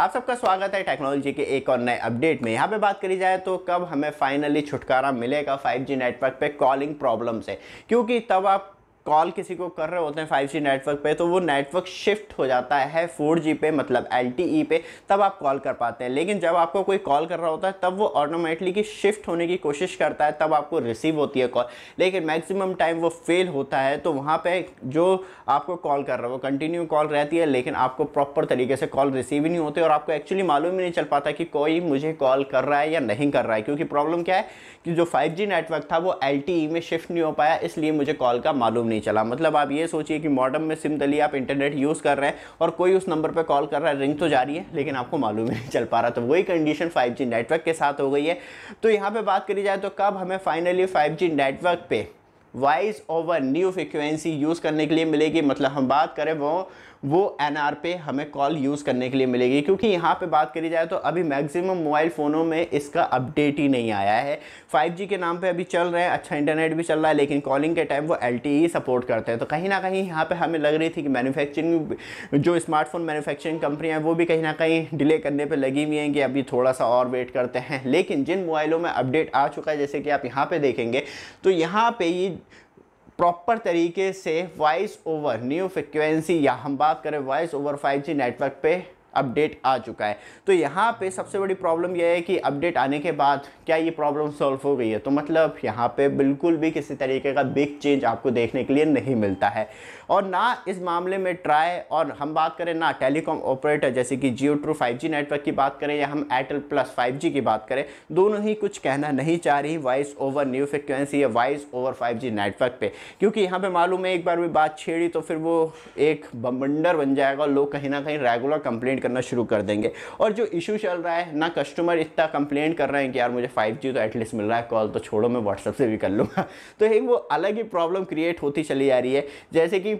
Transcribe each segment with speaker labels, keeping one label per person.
Speaker 1: आप सबका स्वागत है टेक्नोलॉजी के एक और नए अपडेट में यहाँ पे बात करी जाए तो कब हमें फाइनली छुटकारा मिलेगा 5G नेटवर्क पे कॉलिंग प्रॉब्लम से क्योंकि तब आप कॉल किसी को कर रहे होते हैं 5G नेटवर्क पे तो वो नेटवर्क शिफ्ट हो जाता है 4G पे मतलब LTE पे तब आप कॉल कर पाते हैं लेकिन जब आपको कोई कॉल कर रहा होता है तब वो ऑटोमेटिकली की शिफ्ट होने की कोशिश करता है तब आपको रिसीव होती है कॉल लेकिन मैक्सिमम टाइम वो फेल होता है तो वहाँ पर जो आपको कॉल कर रहा है वो कंटिन्यू कॉल रहती है लेकिन आपको प्रॉपर तरीके से कॉल रिसीव ही नहीं होती और आपको एक्चुअली मालूम ही नहीं चल पाता कि कोई मुझे कॉल कर रहा है या नहीं कर रहा है क्योंकि प्रॉब्लम क्या है कि जो जी नेटवर्क था वो एल e में शिफ्ट नहीं हो पाया इसलिए मुझे कॉल का मालूम नहीं नहीं चला मतलब आप ये सोचिए कि मॉडर्म में सिम दली आप इंटरनेट यूज़ कर रहे हैं और कोई उस नंबर पर कॉल कर रहा है रिंग तो जा रही है लेकिन आपको मालूम ही नहीं चल पा रहा तो वही कंडीशन फाइव नेटवर्क के साथ हो गई है तो यहाँ पर बात करी जाए तो कब हमें फाइनली फाइव नेटवर्क पर voice over new frequency use करने के लिए मिलेगी मतलब हम बात करें वो वो एन पे हमें कॉल यूज़ करने के लिए मिलेगी क्योंकि यहाँ पे बात करी जाए तो अभी मैक्सिमम मोबाइल फ़ोनों में इसका अपडेट ही नहीं आया है 5G के नाम पे अभी चल रहे हैं अच्छा इंटरनेट भी चल रहा है लेकिन कॉलिंग के टाइम वो एल सपोर्ट e करते हैं तो कहीं ना कहीं यहाँ पर हमें लग रही थी कि मैनुफैक्चरिंग जो स्मार्टफोन मैनुफैक्चरिंग कंपनियाँ हैं वो भी कहीं ना कहीं डिले करने पर लगी हुई हैं कि अभी थोड़ा सा और वेट करते हैं लेकिन जिन मोबाइलों में अपडेट आ चुका है जैसे कि आप यहाँ पर देखेंगे तो यहाँ पर ये प्रॉपर तरीके से वॉइस ओवर न्यू फ्रिक्वेंसी या हम बात करें वॉइस ओवर 5G नेटवर्क पे अपडेट आ चुका है तो यहाँ पे सबसे बड़ी प्रॉब्लम यह है कि अपडेट आने के बाद क्या ये प्रॉब्लम सॉल्व हो गई है तो मतलब यहाँ पे बिल्कुल भी किसी तरीके का बिग चेंज आपको देखने के लिए नहीं मिलता है और ना इस मामले में ट्राई और हम बात करें ना टेलीकॉम ऑपरेटर जैसे कि जियो ट्रू फाइव नेटवर्क की बात करें या हम एयरटेल प्लस फाइव की बात करें दोनों ही कुछ कहना नहीं चाह रही वॉइस ओवर न्यू फ्रिक्वेंसी या वॉइस ओवर फाइव नेटवर्क पर क्योंकि यहाँ पर मालूम है एक बार भी बात छेड़ी तो फिर वो एक बमंडर बन जाएगा लोग कहीं ना कहीं रेगुलर कंप्लेंट कंप्लेंट करना शुरू कर देंगे और जो इशू चल रहा है ना कस्टमर इतना कंप्लेंट कर रहे हैं कि यार मुझे फाइव जी तो एटलीस्ट मिल रहा है कॉल तो छोड़ो मैं व्हाट्सअप से भी कर लूँगा तो एक वो अलग ही प्रॉब्लम क्रिएट होती चली जा रही है जैसे कि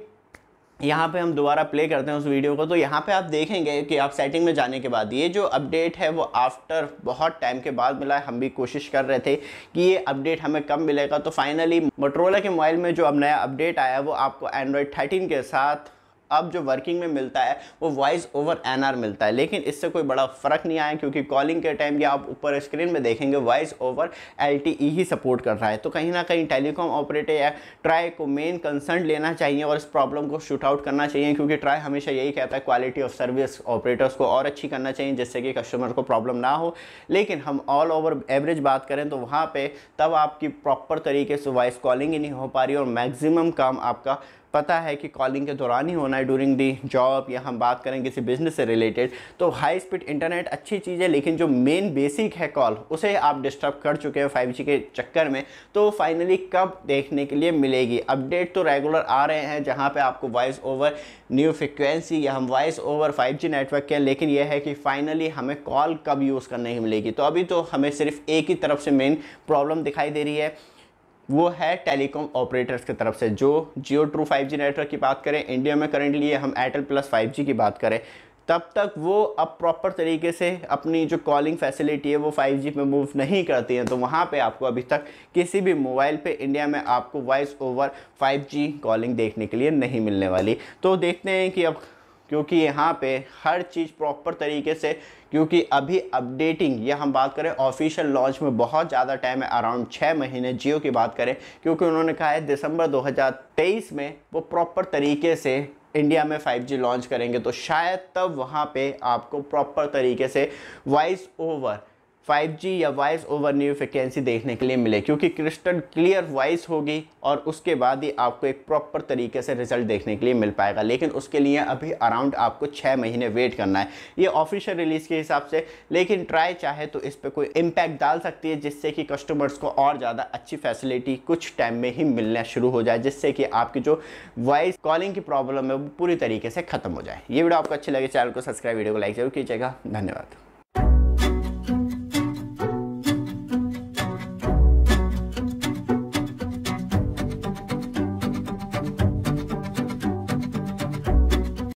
Speaker 1: यहाँ पे हम दोबारा प्ले करते हैं उस वीडियो को तो यहाँ पे आप देखेंगे कि आप सेटिंग में जाने के बाद ये जो अपडेट है वो आफ्टर बहुत टाइम के बाद मिला है हम भी कोशिश कर रहे थे कि ये अपडेट हमें कब मिलेगा तो फाइनली मोटरोला के मोबाइल में जो अब नया अपडेट आया वो आपको एंड्रॉयड थर्टीन के साथ अब जो वर्किंग में मिलता है वो वॉइस ओवर एन मिलता है लेकिन इससे कोई बड़ा फ़र्क नहीं आया क्योंकि कॉलिंग के टाइम भी आप ऊपर स्क्रीन में देखेंगे वॉइस ओवर एल ही सपोर्ट कर रहा है तो कहीं ना कहीं टेलीकॉम ऑपरेटर या ट्राई को मेन कंसर्न लेना चाहिए और इस प्रॉब्लम को शूट आउट करना चाहिए क्योंकि ट्राई हमेशा यही कहता है क्वालिटी ऑफ सर्विस ऑपरेटर्स को और अच्छी करना चाहिए जिससे कि कस्टमर को प्रॉब्लम ना हो लेकिन हम ऑल ओवर एवरेज बात करें तो वहाँ पर तब आपकी प्रॉपर तरीके से वॉइस कॉलिंग ही नहीं हो पा रही और मैक्सिमम काम आपका पता है कि कॉलिंग के दौरान ही होना है डूरिंग दी जॉब या हम बात करें किसी बिजनेस से रिलेटेड तो हाई स्पीड इंटरनेट अच्छी चीज़ है लेकिन जो मेन बेसिक है कॉल उसे आप डिस्टर्ब कर चुके हैं फाइव के चक्कर में तो फाइनली कब देखने के लिए मिलेगी अपडेट तो रेगुलर आ रहे हैं जहाँ पर आपको वॉइस ओवर न्यू फ्रिक्वेंसी या हम वॉइस ओवर फाइव नेटवर्क के लेकिन यह है कि फाइनली हमें कॉल कब यूज़ करने ही मिलेगी तो अभी तो हमें सिर्फ एक ही तरफ से मेन प्रॉब्लम दिखाई दे रही है वो है टेलीकॉम ऑपरेटर्स की तरफ से जो जियो ट्रू जी नेटवर्क की बात करें इंडिया में करेंटली हम एयरटेल प्लस जी की बात करें तब तक वो अब प्रॉपर तरीके से अपनी जो कॉलिंग फैसिलिटी है वो 5G पे मूव नहीं करती हैं तो वहाँ पे आपको अभी तक किसी भी मोबाइल पे इंडिया में आपको वॉइस ओवर 5G कॉलिंग देखने के लिए नहीं मिलने वाली तो देखते हैं कि अब क्योंकि यहाँ पे हर चीज़ प्रॉपर तरीके से क्योंकि अभी अपडेटिंग या हम बात करें ऑफिशियल लॉन्च में बहुत ज़्यादा टाइम है अराउंड छः महीने जियो की बात करें क्योंकि उन्होंने कहा है दिसंबर 2023 में वो प्रॉपर तरीके से इंडिया में 5G लॉन्च करेंगे तो शायद तब वहाँ पे आपको प्रॉपर तरीके से वॉइस ओवर 5G या वॉइस ओवर न्यू फ्रिक्वेंसी देखने के लिए मिले क्योंकि क्रिस्टल क्लियर वॉइस होगी और उसके बाद ही आपको एक प्रॉपर तरीके से रिजल्ट देखने के लिए मिल पाएगा लेकिन उसके लिए अभी अराउंड आपको छः महीने वेट करना है ये ऑफिशियल रिलीज़ के हिसाब से लेकिन ट्राई चाहे तो इस पर कोई इम्पैक्ट डाल सकती है जिससे कि कस्टमर्स को और ज़्यादा अच्छी फैसिलिटी कुछ टाइम में ही मिलना शुरू हो जाए जिससे कि आपकी जो वॉइस कॉलिंग की प्रॉब्लम है वो पूरी तरीके से खत्म हो जाए ये वीडियो आपको अच्छी लगे चैनल को सब्सक्राइब वीडियो को लाइक जरूर कीजिएगा धन्यवाद